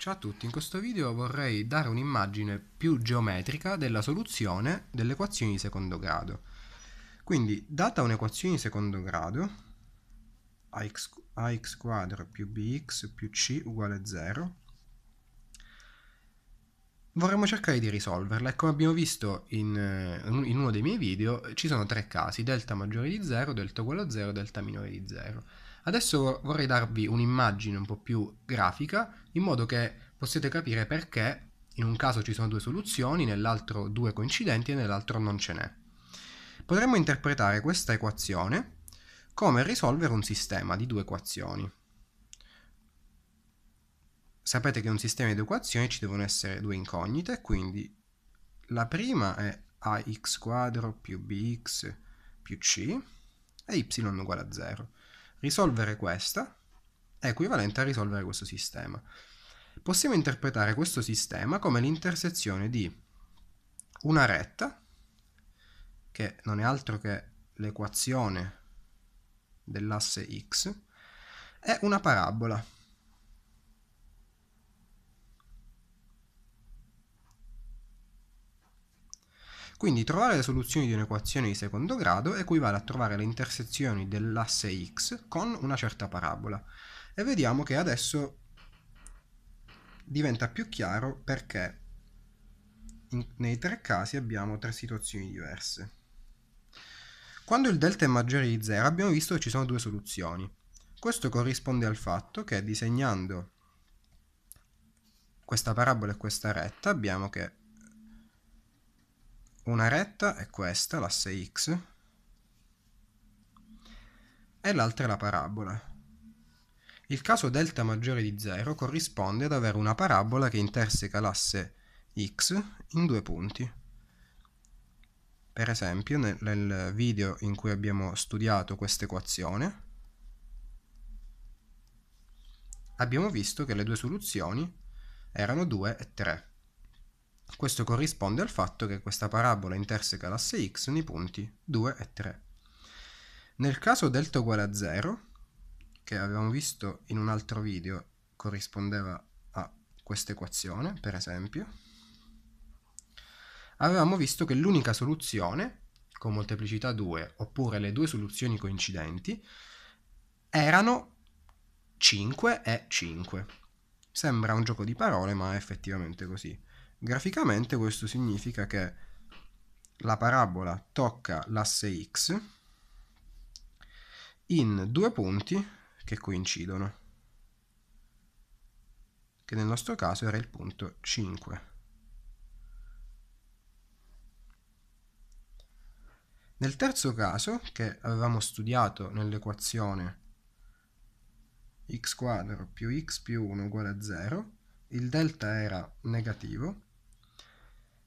Ciao a tutti, in questo video vorrei dare un'immagine più geometrica della soluzione delle equazioni di secondo grado. Quindi, data un'equazione di secondo grado, ax, ax quadro più bx più c uguale 0, vorremmo cercare di risolverla e come abbiamo visto in, eh, in, uno dei miei video ci sono tre casi, delta maggiore di 0, delta uguale a 0, delta minore di 0. Adesso vorrei darvi un'immagine un po' più grafica in modo che possiate capire perché in un caso ci sono due soluzioni, nell'altro due coincidenti e nell'altro non ce n'è. Potremmo interpretare questa equazione come risolvere un sistema di due equazioni. Sapete che in un sistema di due equazioni ci devono essere due incognite, quindi la prima è ax quadro più bx più c e y uguale a 0. Risolvere questa è equivalente a risolvere questo sistema. Possiamo interpretare questo sistema come l'intersezione di una retta, che non è altro che l'equazione dell'asse x, e una parabola, Quindi trovare le soluzioni di un'equazione di secondo grado equivale a trovare le intersezioni dell'asse x con una certa parabola. E vediamo che adesso diventa più chiaro perché in, nei tre casi abbiamo tre situazioni diverse. Quando il delta è maggiore di 0 abbiamo visto che ci sono due soluzioni. Questo corrisponde al fatto che disegnando questa parabola e questa retta abbiamo che una retta è questa, l'asse X, e l'altra è la parabola. Il caso delta maggiore di 0 corrisponde ad avere una parabola che interseca l'asse X in due punti. Per esempio nel, nel video in cui abbiamo studiato questa equazione abbiamo visto che le due soluzioni erano 2 e 3. Questo corrisponde al fatto che questa parabola interseca l'asse x nei punti 2 e 3. Nel caso delta uguale a 0, che avevamo visto in un altro video corrispondeva a questa equazione, per esempio, avevamo visto che l'unica soluzione, con molteplicità 2, oppure le due soluzioni coincidenti, erano 5 e 5. Sembra un gioco di parole, ma è effettivamente così. Graficamente questo significa che la parabola tocca l'asse x in due punti che coincidono, che nel nostro caso era il punto 5. Nel terzo caso, che avevamo studiato nell'equazione x quadro più x più 1 uguale a 0, il delta era negativo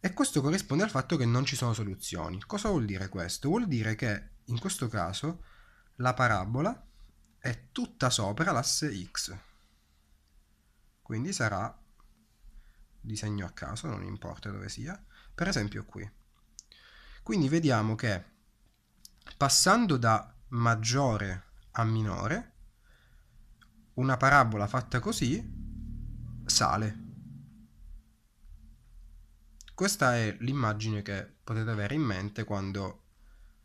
e questo corrisponde al fatto che non ci sono soluzioni. Cosa vuol dire questo? Vuol dire che in questo caso la parabola è tutta sopra l'asse x. Quindi sarà disegno a caso, non importa dove sia, per esempio qui. Quindi vediamo che passando da maggiore a minore, una parabola fatta così sale. Questa è l'immagine che potete avere in mente quando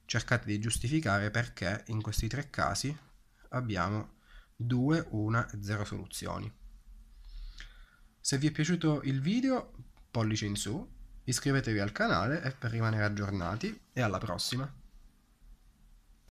cercate di giustificare perché in questi tre casi abbiamo 2, 1 e 0 soluzioni. Se vi è piaciuto il video, pollice in su, iscrivetevi al canale per rimanere aggiornati e alla prossima!